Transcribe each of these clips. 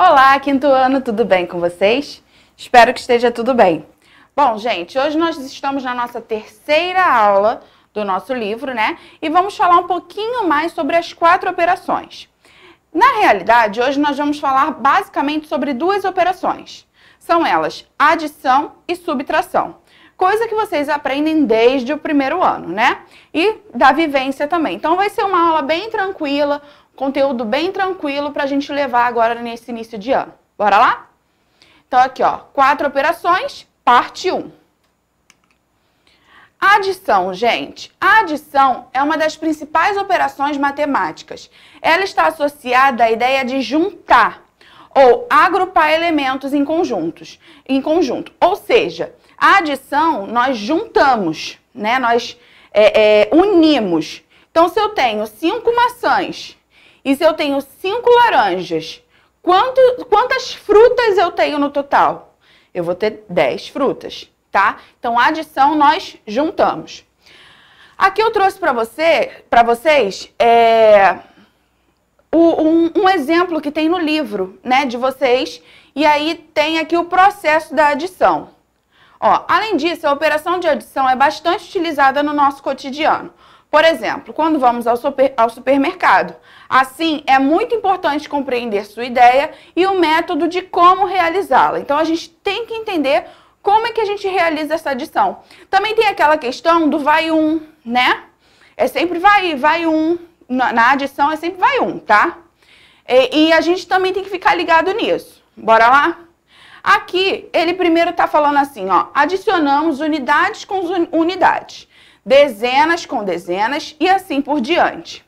Olá, quinto ano, tudo bem com vocês? Espero que esteja tudo bem. Bom, gente, hoje nós estamos na nossa terceira aula do nosso livro, né? E vamos falar um pouquinho mais sobre as quatro operações. Na realidade, hoje nós vamos falar basicamente sobre duas operações. São elas adição e subtração. Coisa que vocês aprendem desde o primeiro ano, né? E da vivência também. Então vai ser uma aula bem tranquila, Conteúdo bem tranquilo para a gente levar agora nesse início de ano. Bora lá? Então, aqui, ó, quatro operações, parte 1. Adição, gente. A adição é uma das principais operações matemáticas. Ela está associada à ideia de juntar ou agrupar elementos em conjuntos, em conjunto. Ou seja, a adição nós juntamos, né? Nós é, é, unimos. Então, se eu tenho cinco maçãs e se eu tenho cinco laranjas, quanto, quantas frutas eu tenho no total? Eu vou ter 10 frutas, tá? Então, a adição nós juntamos. Aqui eu trouxe para você, para vocês, é, um, um, exemplo que tem no livro, né, de vocês. E aí tem aqui o processo da adição. Ó, além disso, a operação de adição é bastante utilizada no nosso cotidiano. Por exemplo, quando vamos ao, super, ao supermercado. Assim, é muito importante compreender sua ideia e o método de como realizá-la. Então, a gente tem que entender como é que a gente realiza essa adição. Também tem aquela questão do vai um, né? É sempre vai, vai um. Na, na adição é sempre vai um, tá? E, e, a gente também tem que ficar ligado nisso. Bora lá? Aqui, ele primeiro está falando assim, ó. Adicionamos unidades com unidades dezenas com dezenas e assim por diante.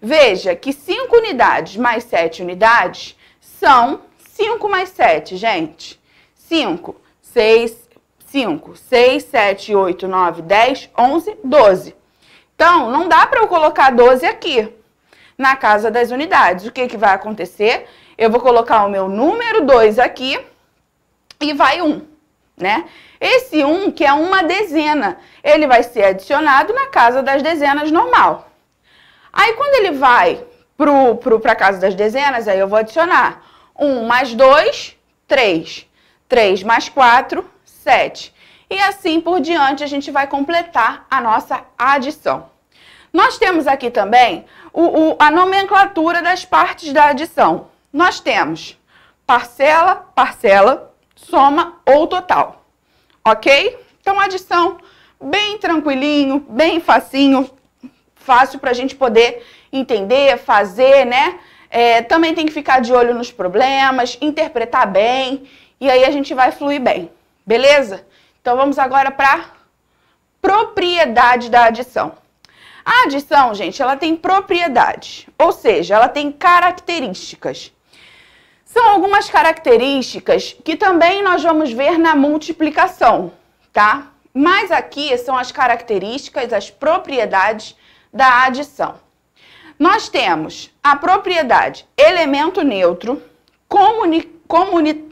Veja que 5 unidades mais 7 unidades são 5 mais 7, gente. 5, 6, 5, 6, 7, 8, 9, 10, 11, 12. Então, não dá para eu colocar 12 aqui, na casa das unidades. O que, que vai acontecer? Eu vou colocar o meu número 2 aqui e vai 1. Um né? Esse 1, que é uma dezena, ele vai ser adicionado na casa das dezenas normal. Aí quando ele vai para a casa das dezenas, aí eu vou adicionar 1 mais 2, 3. 3 mais 4, 7. E assim por diante, a gente vai completar a nossa adição. Nós temos aqui também o, o, a nomenclatura das partes da adição. Nós temos parcela, parcela, soma ou total. Ok? Então, adição bem tranquilinho, bem facinho, fácil para a gente poder entender, fazer, né? É, também tem que ficar de olho nos problemas, interpretar bem, e aí a gente vai fluir bem, beleza? Então vamos agora para propriedade da adição. A adição, gente, ela tem propriedades, ou seja, ela tem características. São algumas características que também nós vamos ver na multiplicação, tá? Mas aqui são as características, as propriedades da adição. Nós temos a propriedade elemento neutro, comuni, comuni,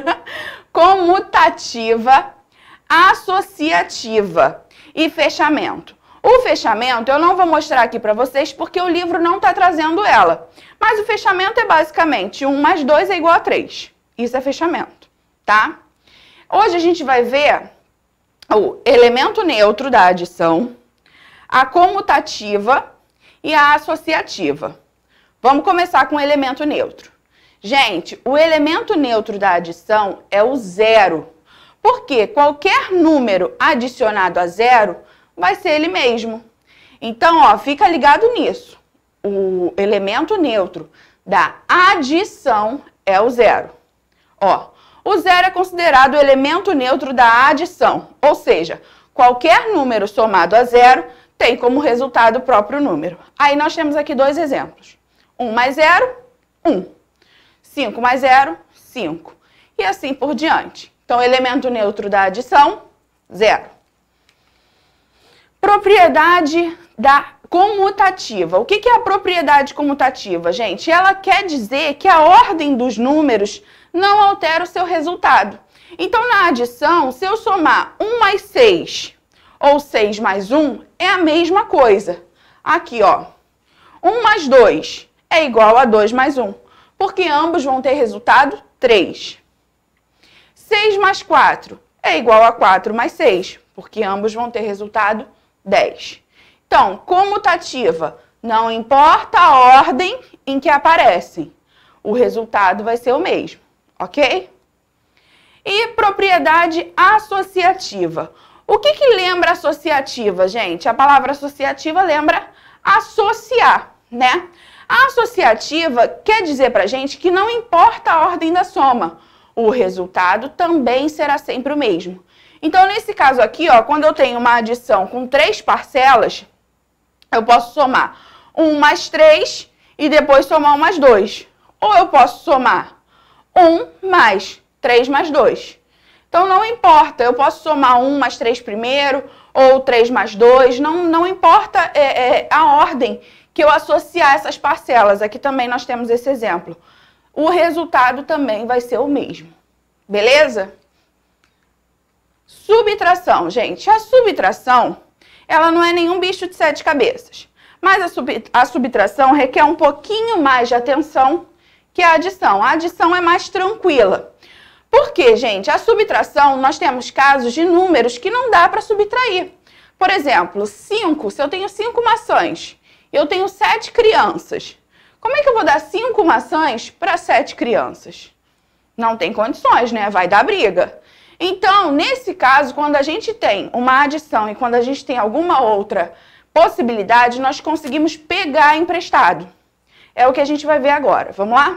comutativa, associativa e fechamento. O fechamento eu não vou mostrar aqui para vocês porque o livro não está trazendo ela. Mas o fechamento é basicamente 1 mais 2 é igual a 3. Isso é fechamento, tá? Hoje a gente vai ver o elemento neutro da adição, a comutativa e a associativa. Vamos começar com o elemento neutro. Gente, o elemento neutro da adição é o zero. Porque qualquer número adicionado a zero vai ser ele mesmo. Então, ó, fica ligado nisso. O elemento neutro da adição é o zero. Ó, o zero é considerado o elemento neutro da adição, ou seja, qualquer número somado a zero tem como resultado o próprio número. Aí nós temos aqui dois exemplos. 1 um mais 0, 1. Um. 5 mais 0, 5. E assim por diante. Então, elemento neutro da adição, zero. Propriedade da comutativa. O que, é a propriedade comutativa, gente? Ela quer dizer que a ordem dos números não altera o seu resultado. Então, na adição, se eu somar 1 mais 6 ou 6 mais 1, é a mesma coisa. Aqui, ó. 1 mais 2 é igual a 2 mais 1, porque ambos vão ter resultado 3. 6 mais 4 é igual a 4 mais 6, porque ambos vão ter resultado 3. 10. Então, comutativa, não importa a ordem em que aparecem, o resultado vai ser o mesmo, ok? E propriedade associativa. O que, que lembra associativa, gente? A palavra associativa lembra associar, né? A associativa quer dizer pra gente que não importa a ordem da soma, o resultado também será sempre o mesmo. Então, nesse caso aqui, ó, quando eu tenho uma adição com três parcelas, eu posso somar 1 mais 3 e depois somar 1 mais 2. Ou eu posso somar 1 mais 3 mais 2. Então, não importa, eu posso somar 1 mais 3 primeiro, ou 3 mais 2, não, não importa é, é, a ordem que eu associar essas parcelas. Aqui também nós temos esse exemplo. O resultado também vai ser o mesmo. Beleza? Subtração, gente. A subtração, ela não é nenhum bicho de sete cabeças. Mas a, sub, a subtração requer um pouquinho mais de atenção que a adição. A adição é mais tranquila. Por quê, gente? A subtração, nós temos casos de números que não dá para subtrair. Por exemplo, 5, se eu tenho 5 maçãs, eu tenho 7 crianças. Como é que eu vou dar 5 maçãs para 7 crianças? Não tem condições, né? Vai dar briga. Então, nesse caso, quando a gente tem uma adição e quando a gente tem alguma outra possibilidade, nós conseguimos pegar emprestado. É o que a gente vai ver agora. Vamos lá?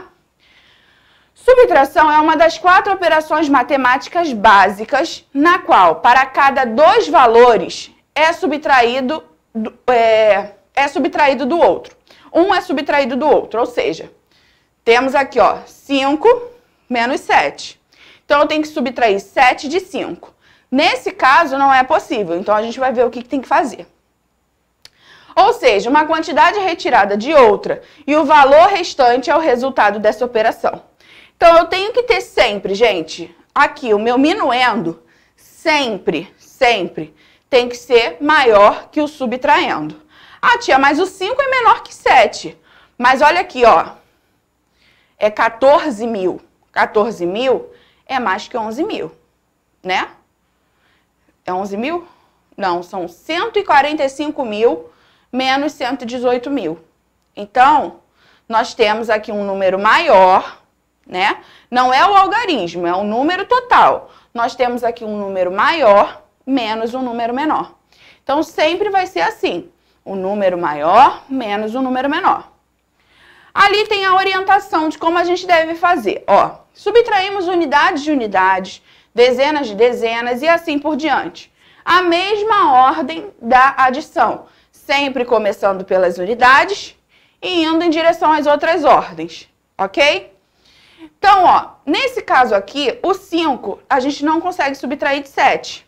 Subtração é uma das quatro operações matemáticas básicas, na qual, para cada dois valores, é subtraído, é, é subtraído do outro. Um é subtraído do outro, ou seja, temos aqui, ó, 5 menos 7. Então, eu tenho que subtrair 7 de 5. Nesse caso, não é possível. Então, a gente vai ver o que, tem que fazer. Ou seja, uma quantidade retirada de outra e o valor restante é o resultado dessa operação. Então, eu tenho que ter sempre, gente, aqui o meu minuendo, sempre, sempre, tem que ser maior que o subtraendo. Ah, tia, mas o 5 é menor que 7. Mas olha aqui, ó. É 14 mil. 14 mil é mais que 11 mil, né? É 11 mil? Não, são 145 mil menos 118 mil. Então, nós temos aqui um número maior, né? Não é o algarismo, é o número total. Nós temos aqui um número maior menos um número menor. Então, sempre vai ser assim, o um número maior menos um número menor. Ali tem a orientação de como a gente deve fazer. Ó, subtraímos unidades de unidades, dezenas de dezenas e assim por diante. A mesma ordem da adição, sempre começando pelas unidades e indo em direção às outras ordens, ok? Então, ó, nesse caso aqui, o 5 a gente não consegue subtrair de 7.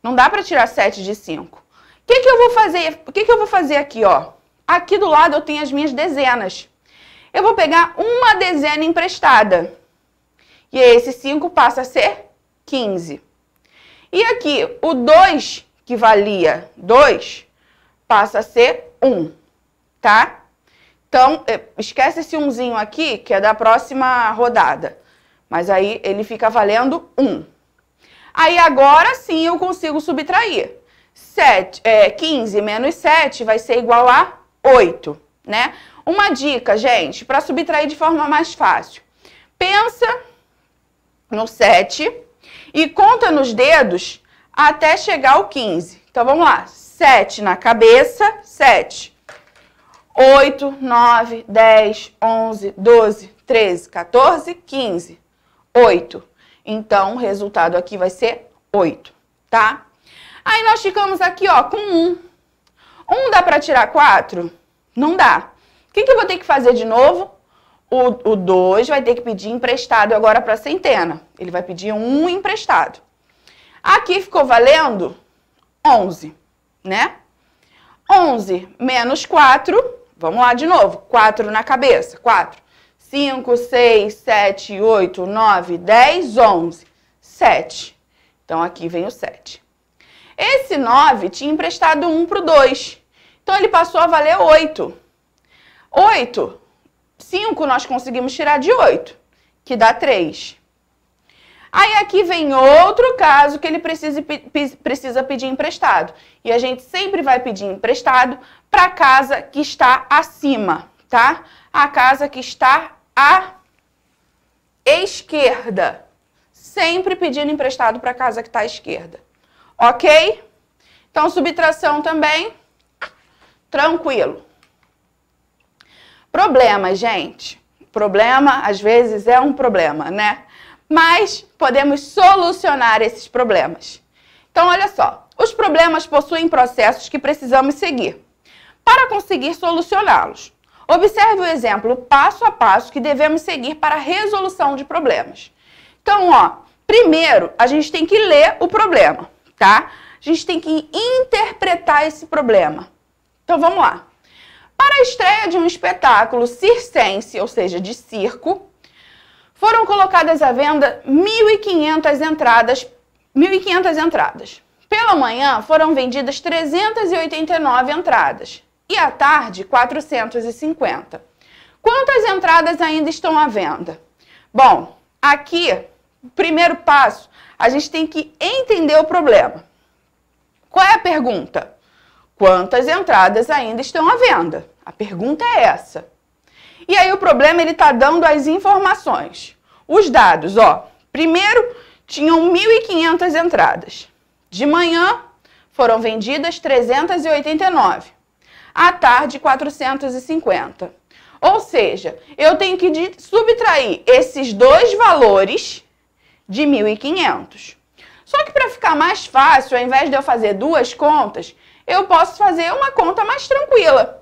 Não dá para tirar 7 de 5. O que, que eu vou fazer? O que, que eu vou fazer aqui, ó? Aqui do lado eu tenho as minhas dezenas eu vou pegar uma dezena emprestada. E esse 5 passa a ser 15. E aqui, o 2, que valia 2, passa a ser 1, um, tá? Então, eh, esquece esse 1zinho aqui, que é da próxima rodada. Mas aí ele fica valendo 1. Um. Aí agora sim eu consigo subtrair. 7, é, 15 menos 7 vai ser igual a 8, né? Uma dica, gente, para subtrair de forma mais fácil. Pensa no 7 e conta nos dedos até chegar ao 15. Então vamos lá. 7 na cabeça, 7. 8, 9, 10, 11, 12, 13, 14, 15. 8. Então o resultado aqui vai ser 8, tá? Aí nós ficamos aqui, ó, com 1. 1 dá para tirar 4? Não dá. O que, que eu vou ter que fazer de novo? O 2 vai ter que pedir emprestado agora para a centena. Ele vai pedir um emprestado. Aqui ficou valendo 11, né? 11 menos 4, vamos lá de novo, 4 na cabeça, 4. 5, 6, 7, 8, 9, 10, 11, 7. Então, aqui vem o 7. Esse 9 tinha emprestado 1 para o 2. Então, ele passou a valer 8. 8. 5 nós conseguimos tirar de 8, que dá 3. Aí aqui vem outro caso que ele precisa, precisa pedir emprestado. E a gente sempre vai pedir emprestado para a casa que está acima, tá? A casa que está à esquerda. Sempre pedindo emprestado para a casa que está à esquerda. Ok? Então, subtração também, tranquilo. Problema, gente. Problema, às vezes, é um problema, né? Mas podemos solucionar esses problemas. Então, olha só. Os problemas possuem processos que precisamos seguir para conseguir solucioná-los. Observe o exemplo passo a passo que devemos seguir para a resolução de problemas. Então, ó, primeiro a gente tem que ler o problema, tá? A gente tem que interpretar esse problema. Então, vamos lá. Para a estreia de um espetáculo circense, ou seja, de circo, foram colocadas à venda 1.500 entradas, 1.500 entradas. Pela manhã foram vendidas 389 entradas e à tarde 450. Quantas entradas ainda estão à venda? Bom, aqui, primeiro passo, a gente tem que entender o problema. Qual é a pergunta? Quantas entradas ainda estão à venda? A pergunta é essa. E aí o problema ele está dando as informações. Os dados, ó. Primeiro, tinham 1.500 entradas. De manhã, foram vendidas 389. À tarde, 450. Ou seja, eu tenho que subtrair esses dois valores de 1.500. Só que para ficar mais fácil, ao invés de eu fazer duas contas, eu posso fazer uma conta mais tranquila.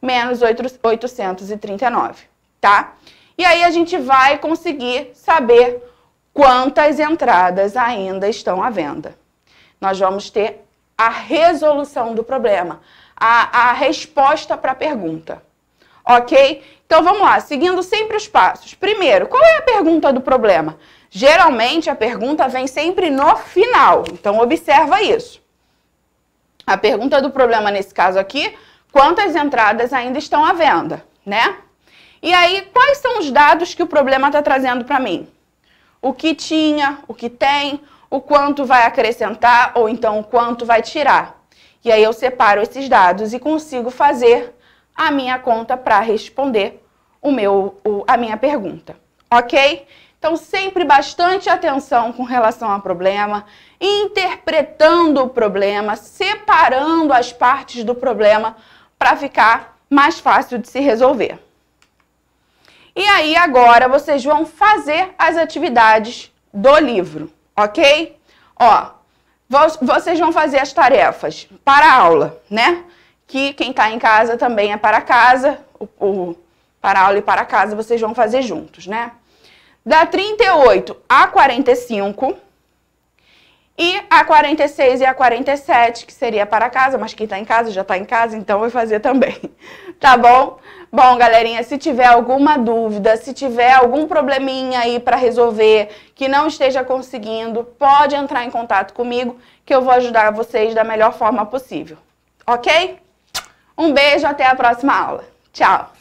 menos 839, tá? E aí a gente vai conseguir saber quantas entradas ainda estão à venda. Nós vamos ter a resolução do problema, a, a resposta para a pergunta. Ok? Então vamos lá, seguindo sempre os passos. Primeiro, qual é a pergunta do problema? Geralmente a pergunta vem sempre no final, então observa isso. A pergunta do problema nesse caso aqui quantas entradas ainda estão à venda, né? E aí, quais são os dados que o problema está trazendo para mim? O que tinha, o que tem, o quanto vai acrescentar ou então o quanto vai tirar. E aí eu separo esses dados e consigo fazer a minha conta para responder o meu, o, a minha pergunta, ok? Então, sempre bastante atenção com relação ao problema, interpretando o problema, separando as partes do problema para ficar mais fácil de se resolver. E aí agora vocês vão fazer as atividades do livro, ok? Ó, vocês vão fazer as tarefas para a aula, né? Que quem está em casa também é para casa, o, o para aula e para casa vocês vão fazer juntos, né? Da 38 a 45 e a 46 e a 47, que seria para casa, mas quem está em casa já está em casa, então vai fazer também. Tá bom? Bom, galerinha, se tiver alguma dúvida, se tiver algum probleminha aí para resolver que não esteja conseguindo, pode entrar em contato comigo que eu vou ajudar vocês da melhor forma possível. Ok? Um beijo, até a próxima aula. Tchau!